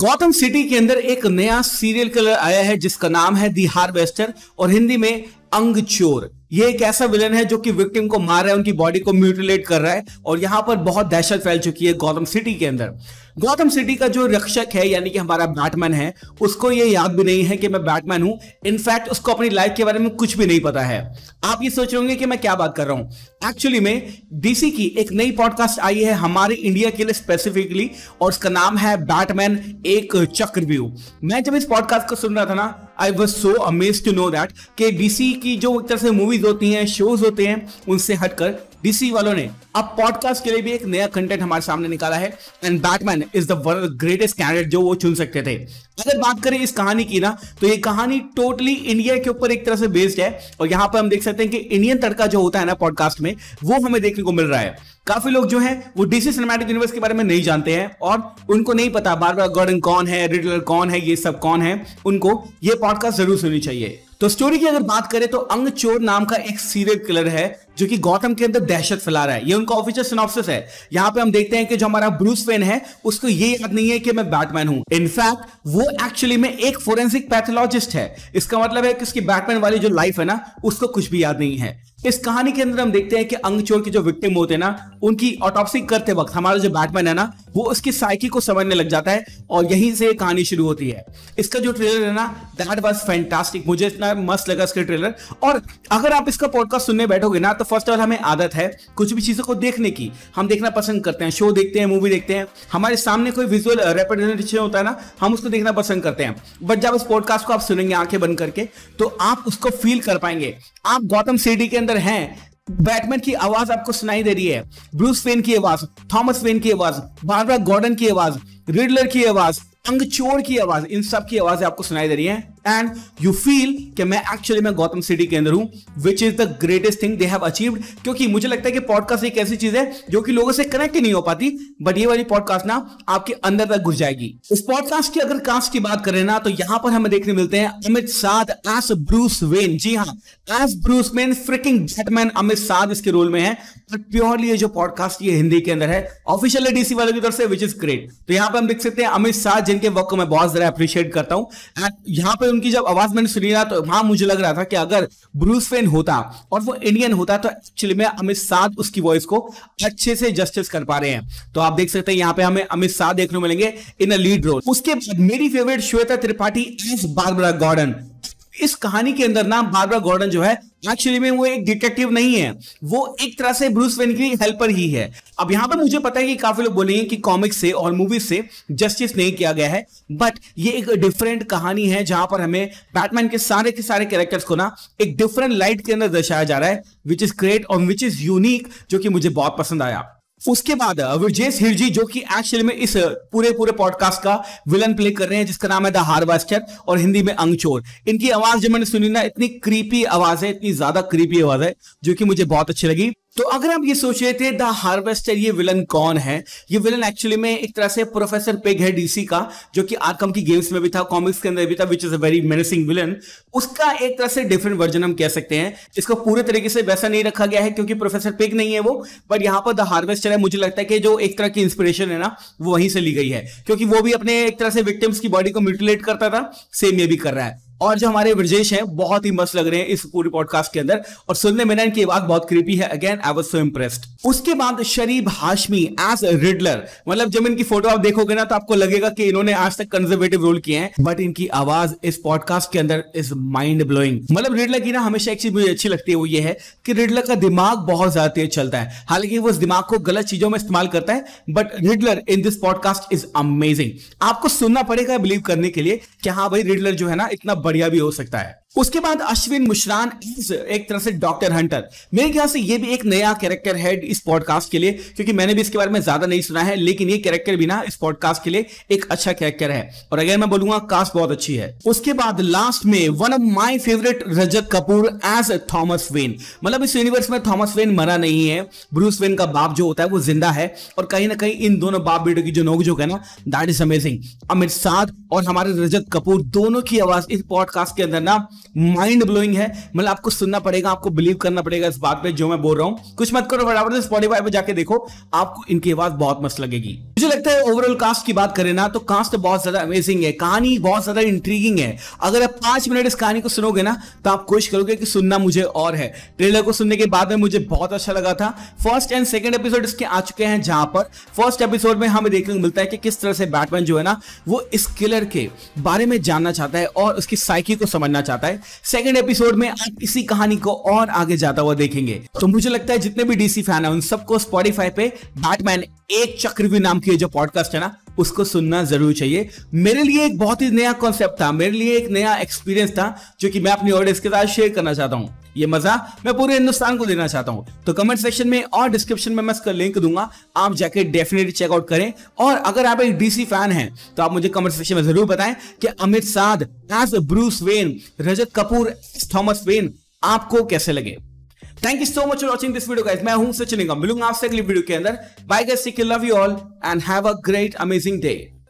Gautam city के अंदर एक नया सीरियल कलर आया है जिसका नाम है दी हार्वेस्टर और हिंदी में अंग चोर ये एक ऐसा विलन है जो कि विक्टिम को मार रहा है उनकी बॉडी को म्यूटिलेट कर रहा है और यहाँ पर बहुत दहशत फैल चुकी है गौतम सिटी के अंदर गौतम सिटी का जो रक्षक है यानी कि हमारा बैटमैन है उसको ये याद भी नहीं है कि मैं बैटमैन हूं इनफैक्ट उसको अपनी लाइफ के बारे में कुछ भी नहीं पता है आप ये सोच रहे होंगे कि मैं क्या बात कर रहा हूँ एक्चुअली में डीसी की एक नई पॉडकास्ट आई है हमारे इंडिया के लिए स्पेसिफिकली और उसका नाम है बैटमैन एक चक्रव्यू मैं जब इस पॉडकास्ट को सुन रहा था ना I was so amaze to know that कि डीसी की जो एक तरह से मूवीज होती हैं शोज होते हैं उनसे हटकर डीसी वालों ने अब पॉडकास्ट के लिए भी एक नया कंटेंट हमारे सामने निकाला है and Batman is the world greatest candidate जो वो चुन सकते थे अगर बात करें इस कहानी की ना तो ये कहानी टोटली इंडिया के ऊपर एक तरह से बेस्ड है और यहाँ पर हम देख सकते हैं कि इंडियन तड़का जो होता है ना पॉडकास्ट में वो हमें देखने को मिल रहा है काफी लोग जो हैं वो डीसी सिनेमैटिक यूनिवर्स के बारे में नहीं जानते हैं और उनको नहीं पता बार बार गॉर्डन कौन है रिटलर कौन है ये सब कौन है उनको ये पॉडकास्ट जरूर सुननी चाहिए तो स्टोरी की अगर बात करें तो अंग चोर नाम का एक सीरियल किलर है जो कि गौतम के अंदर दहशत फैला रहा है ये उनका ऑफिशियल सिनॉप्सिस है यहाँ पे हम देखते हैं कि जो हमारा ब्रूस वेन है उसको ये याद नहीं है कि मैं बैटमैन हूं इनफैक्ट वो एक्चुअली में एक फोरेंसिक पैथोलॉजिस्ट है इसका मतलब है कि उसकी बैटमैन वाली जो लाइफ है ना उसको कुछ भी याद नहीं है इस कहानी के अंदर हम देखते हैं कि अंग चोर के जो विक्टिम होते हैं ना उनकी ऑटोपसी करते वक्त हमारा जो बैटमैन है ना वो उसकी साइकी को समझने लग जाता है और यहीं से कहानी शुरू होती है इसका जो ट्रेलर है ना दैट वॉज फैंटास्टिक मुझे इतना मस्त लगा इसका ट्रेलर और अगर आप इसका पॉडकास्ट सुनने बैठोगे ना तो फर्स्ट ऑफ ऑल हमें आदत है कुछ भी चीज़ों को देखने की हम देखना पसंद करते हैं शो देखते हैं मूवी देखते हैं हमारे सामने कोई विजुअल रिप्रेजेंटेशन uh, होता है ना हम उसको देखना पसंद करते हैं बट जब उस पॉडकास्ट को आप सुनेंगे आंखें बंद करके तो आप उसको फील कर पाएंगे आप गौतम सिटी के अंदर हैं बैटमैन की आवाज आपको सुनाई दे रही है ब्रूस वेन की आवाज थॉमस वेन की आवाज बारबरा गॉर्डन की आवाज रिडलर की आवाज अंगचोर की आवाज इन सब की आवाजें आपको सुनाई दे रही हैं एंड यू फील कि मैं एक्चुअली मैं गौतम सिटी के अंदर हूं which is the greatest thing they have achieved क्योंकि मुझे लगता है कि पॉडकास्ट एक ऐसी चीज है जो कि लोगों से कनेक्ट ही नहीं हो पाती बट ये वाली पॉडकास्ट ना आपके अंदर तक घुस जाएगी इस पॉडकास्ट की अगर कास्ट की बात करें ना तो यहां पर हमें देखने मिलते हैं अमित साध एस ब्रूस वेन जी हाँ yes Bruce Wayne freaking Batman Amit Sadh इसके रोल में है बट प्योरली ये जो पॉडकास्ट ये हिंदी के अंदर है ऑफिशियल डीसी वाले की तरफ से विच इज ग्रेट तो यहां पर हम देख सकते हैं अमित साध जिनके वर्क को मैं बहुत ज़्यादा अप्रिशिएट करता हूँ एंड यहाँ पर उनकी जब आवाज़ मैंने सुनी ना तो वहां मुझे लग रहा था कि अगर ब्रूस फेन होता और वो इंडियन होता तो एक्चुअली में अमित शाह उसकी वॉइस को अच्छे से जस्टिस कर पा रहे हैं तो आप देख सकते हैं यहाँ पे हमें अमित शाह देखने को मिलेंगे इन अ लीड रोल उसके बाद मेरी favourite Shweta Tripathi as Barbara Gordon इस कहानी के अंदर ना बारबरा गॉर्डन जो है एक्चुअली में वो एक डिटेक्टिव नहीं है वो एक तरह से ब्रूस वेन की हेल्पर ही है अब यहाँ पर मुझे पता है कि काफी लोग बोलेंगे कि कॉमिक से और मूवीज से जस्टिस नहीं किया गया है बट ये एक डिफरेंट कहानी है जहां पर हमें बैटमैन के सारे के सारे कैरेक्टर्स को ना एक डिफरेंट लाइट के अंदर दर्शाया जा रहा है विच इज ग्रेट और विच इज यूनिक जो कि मुझे बहुत पसंद आया उसके बाद विजेश हिरजी जो कि एक्चुअली में इस पूरे पूरे पॉडकास्ट का विलन प्ले कर रहे हैं जिसका नाम है द हार्वेस्टर और हिंदी में अंगचोर इनकी आवाज जो मैंने सुनी ना इतनी क्रीपी आवाज है इतनी ज्यादा क्रीपी आवाज है जो कि मुझे बहुत अच्छी लगी तो अगर आप ये सोच रहे थे द हार्वेस्टर ये विलन कौन है ये विलन एक्चुअली में एक तरह से प्रोफेसर पेग है डीसी का जो कि आरकम की गेम्स में भी था कॉमिक्स के अंदर भी था which is a very menacing villain उसका एक तरह से डिफरेंट वर्जन हम कह सकते हैं इसको पूरे तरीके से वैसा नहीं रखा गया है क्योंकि प्रोफेसर पेग नहीं है वो बट यहाँ पर द हार्वेस्टर है मुझे लगता है कि जो एक तरह की इंस्पिरेशन है ना वो वहीं से ली गई है क्योंकि वो भी अपने एक तरह से विक्टिम्स की बॉडी को म्यूटिलेट करता था सेम ये भी कर रहा है और जो हमारे ब्रजेश हैं बहुत ही मस्त लग रहे हैं इस पूरी पॉडकास्ट के अंदर और सुनने में ना इनकी आवाज बहुत कृपी है again I was so impressed उसके बाद शरीफ हाशमी एज रिडलर मतलब जब इनकी फोटो आप देखोगे ना तो आपको लगेगा कि इन्होंने आज तक कंजर्वेटिव रोल किए हैं बट इनकी आवाज इस पॉडकास्ट के अंदर इज माइंड ब्लोइंग मतलब रिडलर की ना हमेशा एक चीज मुझे अच्छी लगती है वो ये है कि रिडलर का दिमाग बहुत ज्यादा तेज चलता है हालांकि वो उस दिमाग को गलत चीजों में इस्तेमाल करता है but Riddler in this podcast is amazing आपको सुनना पड़ेगा बिलीव करने के लिए कि हाँ भाई रिडलर जो है ना इतना बढ़िया भी हो सकता है उसके बाद अश्विन मुश्रान एक तरह से डॉक्टर हंटर मेरे ख्याल से ये भी एक नया कैरेक्टर है इस पॉडकास्ट के लिए क्योंकि मैंने भी इसके बारे में ज्यादा नहीं सुना है लेकिन ये कैरेक्टर भी ना इस पॉडकास्ट के लिए एक अच्छा कैरेक्टर है और अगर मैं बोलूंगा कास्ट बहुत अच्छी है उसके बाद लास्ट में one of my favourite Rajat Kapoor as Thomas Wayne मतलब इस यूनिवर्स में थॉमस वेन मरा नहीं है ब्रूस वेन का बाप जो होता है वो जिंदा है और कहीं ना कहीं इन दोनों बाप बेटों की जो नोकझोंक है ना दैट इज अमेजिंग अमित साध और हमारे रजत कपूर दोनों की आवाज इस पॉडकास्ट के अंदर ना माइंड ब्लोइंग है मतलब आपको सुनना पड़ेगा आपको बिलीव करना पड़ेगा इस बात पे जो मैं बोल रहा हूँ कुछ मत करो बराबर स्पॉटीफाई पे जाके देखो आपको इनकी आवाज बहुत मस्त लगेगी मुझे लगता है ओवरऑल कास्ट की बात करें ना तो कास्ट बहुत ज्यादा अमेजिंग है कहानी बहुत ज्यादा इंट्रीगिंग है अगर आप पांच मिनट इस कहानी को सुनोगे ना तो आप कोशिश करोगे कि सुनना मुझे और है ट्रेलर को सुनने के बाद में मुझे बहुत अच्छा लगा था फर्स्ट एंड सेकेंड एपिसोड इसके आ चुके हैं जहां पर फर्स्ट एपिसोड में हमें देखने को मिलता है कि किस तरह से बैटमैन जो है ना वो इस किलर के बारे में जानना चाहता है और उसकी साइकी को समझना चाहता है है सेकंड एपिसोड में आप इसी कहानी को और आगे जाता हुआ देखेंगे तो मुझे लगता है जितने भी डीसी फैन है उन सबको स्पॉटीफाई पे बैटमैन एक चक्रव्यू नाम की जो पॉडकास्ट है ना उसको सुनना जरूर चाहिए मेरे लिए एक बहुत ही नया कॉन्सेप्ट था मेरे लिए एक नया एक्सपीरियंस था जो कि मैं अपनी ऑडियंस के साथ शेयर करना चाहता हूँ ये मजा मैं पूरे हिंदुस्तान को देना चाहता हूँ तो कमेंट सेक्शन में और डिस्क्रिप्शन में मैं इसका लिंक दूंगा आप जाके डेफिनेटली चेकआउट करें और अगर आप एक डीसी फैन हैं तो आप मुझे कमेंट सेक्शन में जरूर बताएं कि Amit Sadh as Bruce Wayne Rajat Kapoor Thomas Wayne आपको कैसे लगे thank you so much for watching this video guys मैं हूं सचिन मिलूंगा आपसे अगली वीडियो के अंदर bye guys love you all and have a great amazing day